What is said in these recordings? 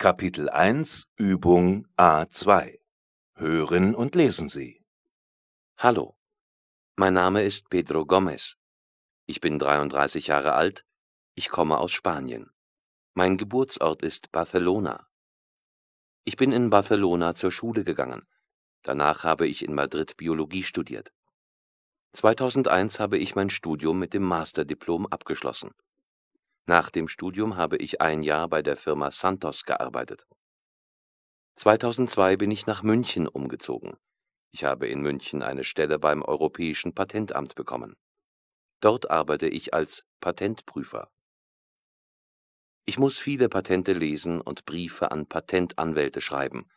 Kapitel 1 Übung A2 Hören und lesen Sie. Hallo, mein Name ist Pedro Gomez. Ich bin 33 Jahre alt. Ich komme aus Spanien. Mein Geburtsort ist Barcelona. Ich bin in Barcelona zur Schule gegangen. Danach habe ich in Madrid Biologie studiert. 2001 habe ich mein Studium mit dem Masterdiplom abgeschlossen. Nach dem Studium habe ich ein Jahr bei der Firma Santos gearbeitet. 2002 bin ich nach München umgezogen. Ich habe in München eine Stelle beim Europäischen Patentamt bekommen. Dort arbeite ich als Patentprüfer. Ich muss viele Patente lesen und Briefe an Patentanwälte schreiben.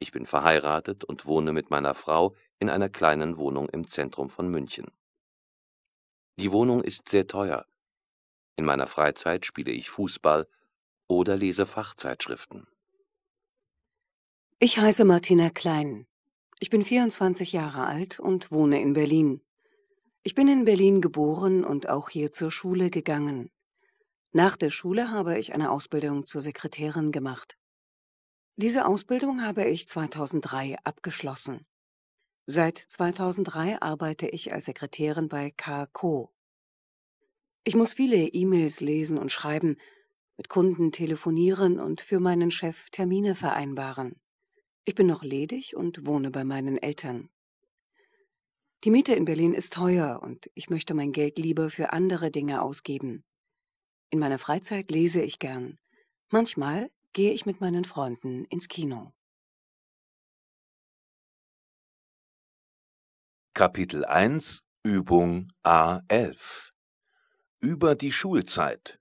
Ich bin verheiratet und wohne mit meiner Frau in einer kleinen Wohnung im Zentrum von München. Die Wohnung ist sehr teuer. In meiner Freizeit spiele ich Fußball oder lese Fachzeitschriften. Ich heiße Martina Klein. Ich bin 24 Jahre alt und wohne in Berlin. Ich bin in Berlin geboren und auch hier zur Schule gegangen. Nach der Schule habe ich eine Ausbildung zur Sekretärin gemacht. Diese Ausbildung habe ich 2003 abgeschlossen. Seit 2003 arbeite ich als Sekretärin bei KKO, ich muss viele E-Mails lesen und schreiben, mit Kunden telefonieren und für meinen Chef Termine vereinbaren. Ich bin noch ledig und wohne bei meinen Eltern. Die Miete in Berlin ist teuer und ich möchte mein Geld lieber für andere Dinge ausgeben. In meiner Freizeit lese ich gern. Manchmal gehe ich mit meinen Freunden ins Kino. Kapitel 1 Übung A11 über die Schulzeit.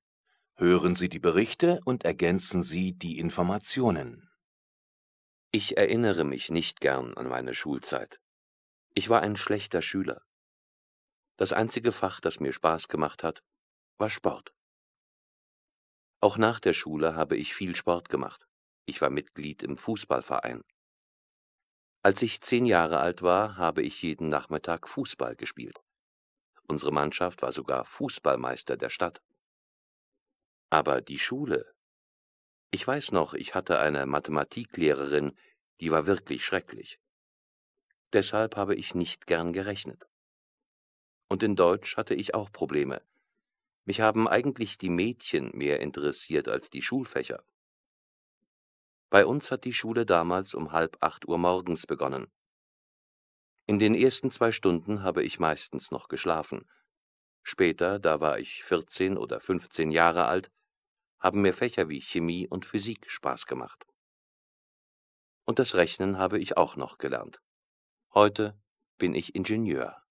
Hören Sie die Berichte und ergänzen Sie die Informationen. Ich erinnere mich nicht gern an meine Schulzeit. Ich war ein schlechter Schüler. Das einzige Fach, das mir Spaß gemacht hat, war Sport. Auch nach der Schule habe ich viel Sport gemacht. Ich war Mitglied im Fußballverein. Als ich zehn Jahre alt war, habe ich jeden Nachmittag Fußball gespielt. Unsere Mannschaft war sogar Fußballmeister der Stadt. Aber die Schule. Ich weiß noch, ich hatte eine Mathematiklehrerin, die war wirklich schrecklich. Deshalb habe ich nicht gern gerechnet. Und in Deutsch hatte ich auch Probleme. Mich haben eigentlich die Mädchen mehr interessiert als die Schulfächer. Bei uns hat die Schule damals um halb acht Uhr morgens begonnen. In den ersten zwei Stunden habe ich meistens noch geschlafen. Später, da war ich 14 oder 15 Jahre alt, haben mir Fächer wie Chemie und Physik Spaß gemacht. Und das Rechnen habe ich auch noch gelernt. Heute bin ich Ingenieur.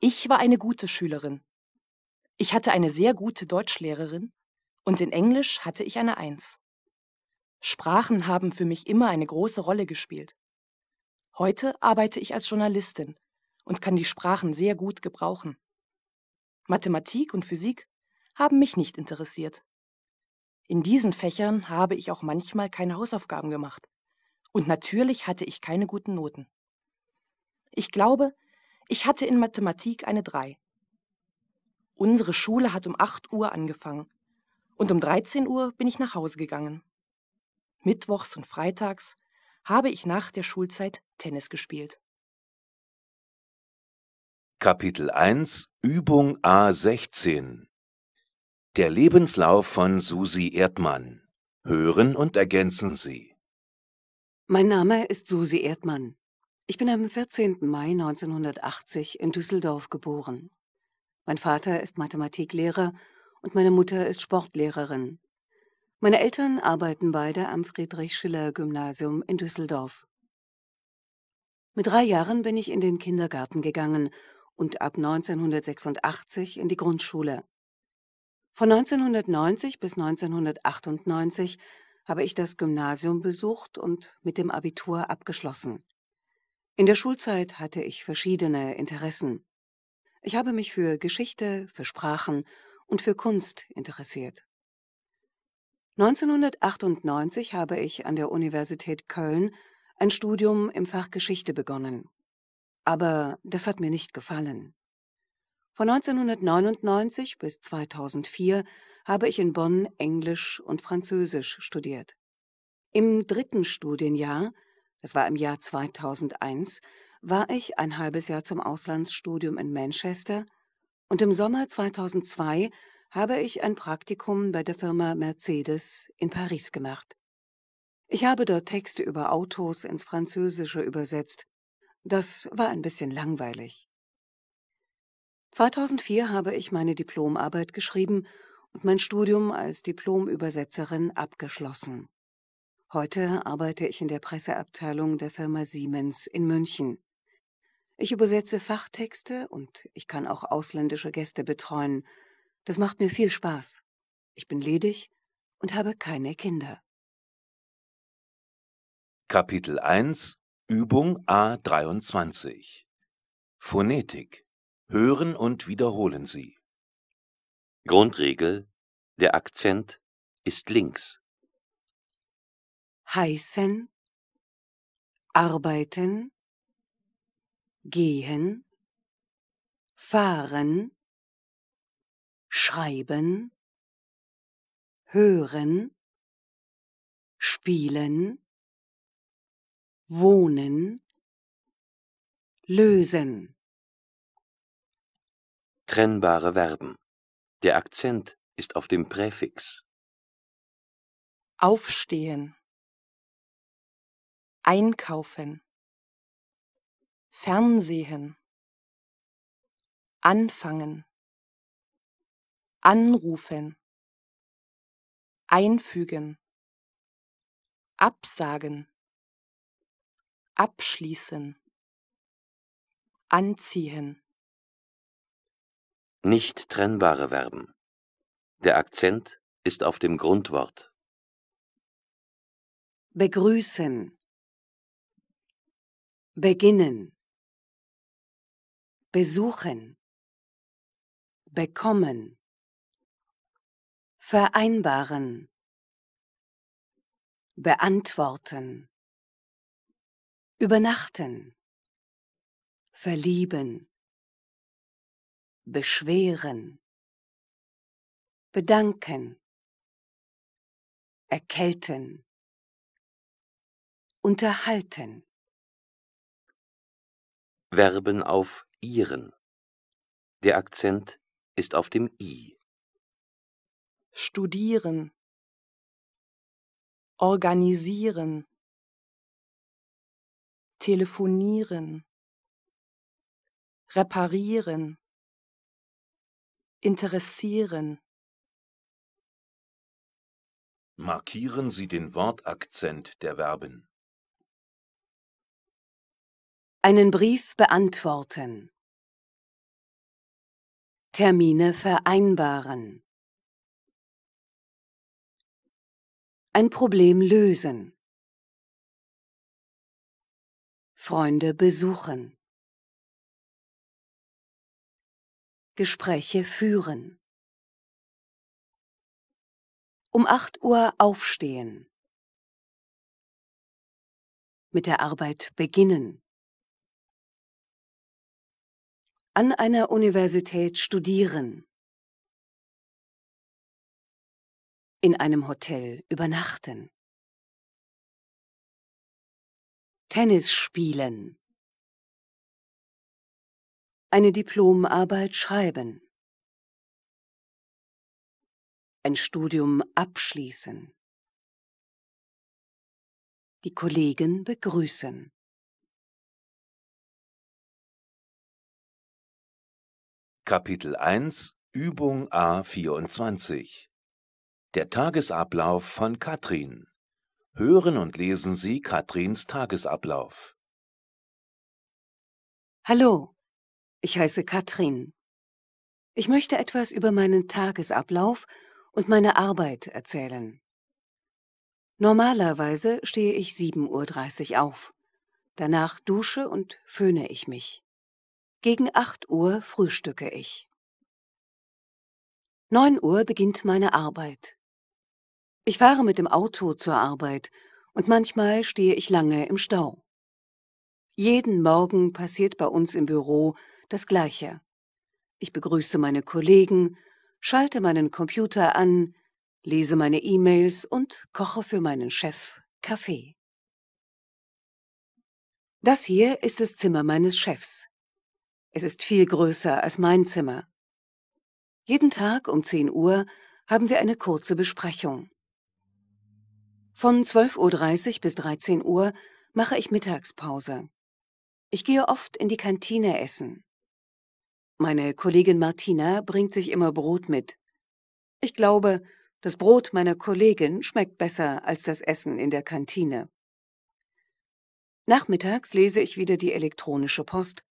Ich war eine gute Schülerin. Ich hatte eine sehr gute Deutschlehrerin und in Englisch hatte ich eine Eins. Sprachen haben für mich immer eine große Rolle gespielt. Heute arbeite ich als Journalistin und kann die Sprachen sehr gut gebrauchen. Mathematik und Physik haben mich nicht interessiert. In diesen Fächern habe ich auch manchmal keine Hausaufgaben gemacht. Und natürlich hatte ich keine guten Noten. Ich glaube, ich hatte in Mathematik eine 3. Unsere Schule hat um 8 Uhr angefangen und um 13 Uhr bin ich nach Hause gegangen. Mittwochs und Freitags habe ich nach der Schulzeit Tennis gespielt. Kapitel 1 Übung A16 Der Lebenslauf von Susi Erdmann. Hören und ergänzen Sie. Mein Name ist Susi Erdmann. Ich bin am 14. Mai 1980 in Düsseldorf geboren. Mein Vater ist Mathematiklehrer und meine Mutter ist Sportlehrerin. Meine Eltern arbeiten beide am Friedrich Schiller Gymnasium in Düsseldorf. Mit drei Jahren bin ich in den Kindergarten gegangen und ab 1986 in die Grundschule. Von 1990 bis 1998 habe ich das Gymnasium besucht und mit dem Abitur abgeschlossen. In der Schulzeit hatte ich verschiedene Interessen. Ich habe mich für Geschichte, für Sprachen und für Kunst interessiert. 1998 habe ich an der Universität Köln ein Studium im Fach Geschichte begonnen. Aber das hat mir nicht gefallen. Von 1999 bis 2004 habe ich in Bonn Englisch und Französisch studiert. Im dritten Studienjahr, das war im Jahr 2001, war ich ein halbes Jahr zum Auslandsstudium in Manchester und im Sommer 2002 habe ich ein Praktikum bei der Firma Mercedes in Paris gemacht. Ich habe dort Texte über Autos ins Französische übersetzt. Das war ein bisschen langweilig. 2004 habe ich meine Diplomarbeit geschrieben und mein Studium als Diplomübersetzerin abgeschlossen. Heute arbeite ich in der Presseabteilung der Firma Siemens in München. Ich übersetze Fachtexte und ich kann auch ausländische Gäste betreuen. Das macht mir viel Spaß. Ich bin ledig und habe keine Kinder. Kapitel 1 Übung A23 Phonetik Hören und wiederholen Sie. Grundregel Der Akzent ist links. Heißen Arbeiten Gehen Fahren Schreiben Hören Spielen wohnen, lösen. Trennbare Verben. Der Akzent ist auf dem Präfix. Aufstehen. Einkaufen. Fernsehen. Anfangen. Anrufen. Einfügen. Absagen abschließen, anziehen. Nicht trennbare Verben. Der Akzent ist auf dem Grundwort. Begrüßen. Beginnen. Besuchen. Bekommen. Vereinbaren. Beantworten. Übernachten, verlieben, beschweren, bedanken, erkälten, unterhalten. Verben auf ihren. Der Akzent ist auf dem i. Studieren, organisieren, telefonieren, reparieren, interessieren. Markieren Sie den Wortakzent der Verben. Einen Brief beantworten. Termine vereinbaren. Ein Problem lösen. Freunde besuchen. Gespräche führen. Um 8 Uhr aufstehen. Mit der Arbeit beginnen. An einer Universität studieren. In einem Hotel übernachten. Tennis spielen. Eine Diplomarbeit schreiben. Ein Studium abschließen. Die Kollegen begrüßen. Kapitel 1 Übung A24 Der Tagesablauf von Katrin Hören und lesen Sie Katrins Tagesablauf. Hallo, ich heiße Katrin. Ich möchte etwas über meinen Tagesablauf und meine Arbeit erzählen. Normalerweise stehe ich 7.30 Uhr auf. Danach dusche und föhne ich mich. Gegen 8 Uhr frühstücke ich. 9 Uhr beginnt meine Arbeit. Ich fahre mit dem Auto zur Arbeit und manchmal stehe ich lange im Stau. Jeden Morgen passiert bei uns im Büro das Gleiche. Ich begrüße meine Kollegen, schalte meinen Computer an, lese meine E-Mails und koche für meinen Chef Kaffee. Das hier ist das Zimmer meines Chefs. Es ist viel größer als mein Zimmer. Jeden Tag um 10 Uhr haben wir eine kurze Besprechung. Von 12.30 Uhr bis 13 Uhr mache ich Mittagspause. Ich gehe oft in die Kantine essen. Meine Kollegin Martina bringt sich immer Brot mit. Ich glaube, das Brot meiner Kollegin schmeckt besser als das Essen in der Kantine. Nachmittags lese ich wieder die elektronische Post,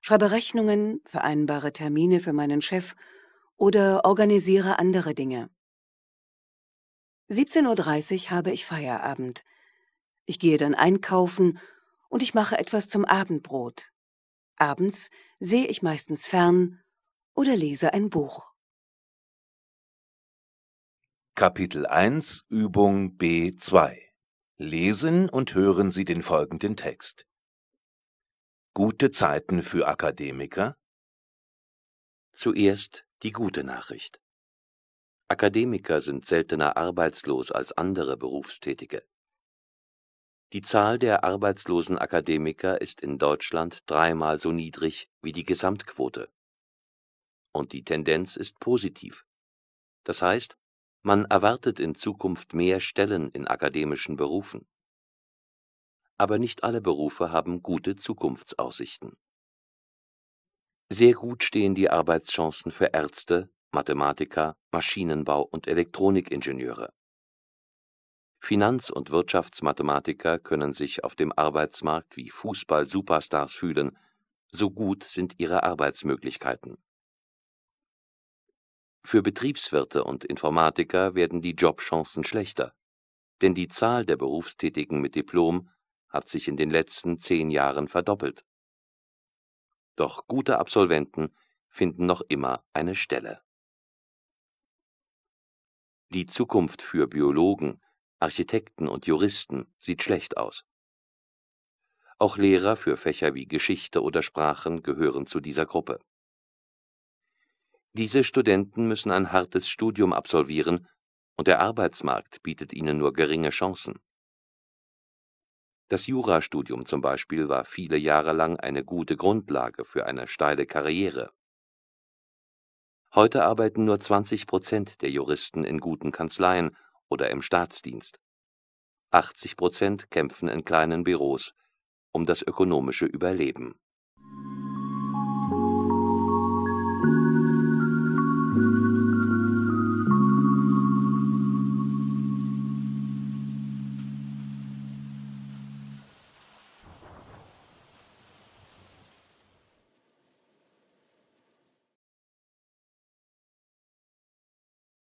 schreibe Rechnungen, vereinbare Termine für meinen Chef oder organisiere andere Dinge. 17.30 Uhr habe ich Feierabend. Ich gehe dann einkaufen und ich mache etwas zum Abendbrot. Abends sehe ich meistens fern oder lese ein Buch. Kapitel 1 Übung B2 Lesen und hören Sie den folgenden Text. Gute Zeiten für Akademiker. Zuerst die gute Nachricht. Akademiker sind seltener arbeitslos als andere Berufstätige. Die Zahl der arbeitslosen Akademiker ist in Deutschland dreimal so niedrig wie die Gesamtquote. Und die Tendenz ist positiv. Das heißt, man erwartet in Zukunft mehr Stellen in akademischen Berufen. Aber nicht alle Berufe haben gute Zukunftsaussichten. Sehr gut stehen die Arbeitschancen für Ärzte, Mathematiker, Maschinenbau- und Elektronikingenieure. Finanz- und Wirtschaftsmathematiker können sich auf dem Arbeitsmarkt wie Fußball-Superstars fühlen, so gut sind ihre Arbeitsmöglichkeiten. Für Betriebswirte und Informatiker werden die Jobchancen schlechter, denn die Zahl der Berufstätigen mit Diplom hat sich in den letzten zehn Jahren verdoppelt. Doch gute Absolventen finden noch immer eine Stelle. Die Zukunft für Biologen, Architekten und Juristen sieht schlecht aus. Auch Lehrer für Fächer wie Geschichte oder Sprachen gehören zu dieser Gruppe. Diese Studenten müssen ein hartes Studium absolvieren und der Arbeitsmarkt bietet ihnen nur geringe Chancen. Das Jurastudium zum Beispiel war viele Jahre lang eine gute Grundlage für eine steile Karriere. Heute arbeiten nur 20 Prozent der Juristen in guten Kanzleien oder im Staatsdienst. 80 Prozent kämpfen in kleinen Büros um das ökonomische Überleben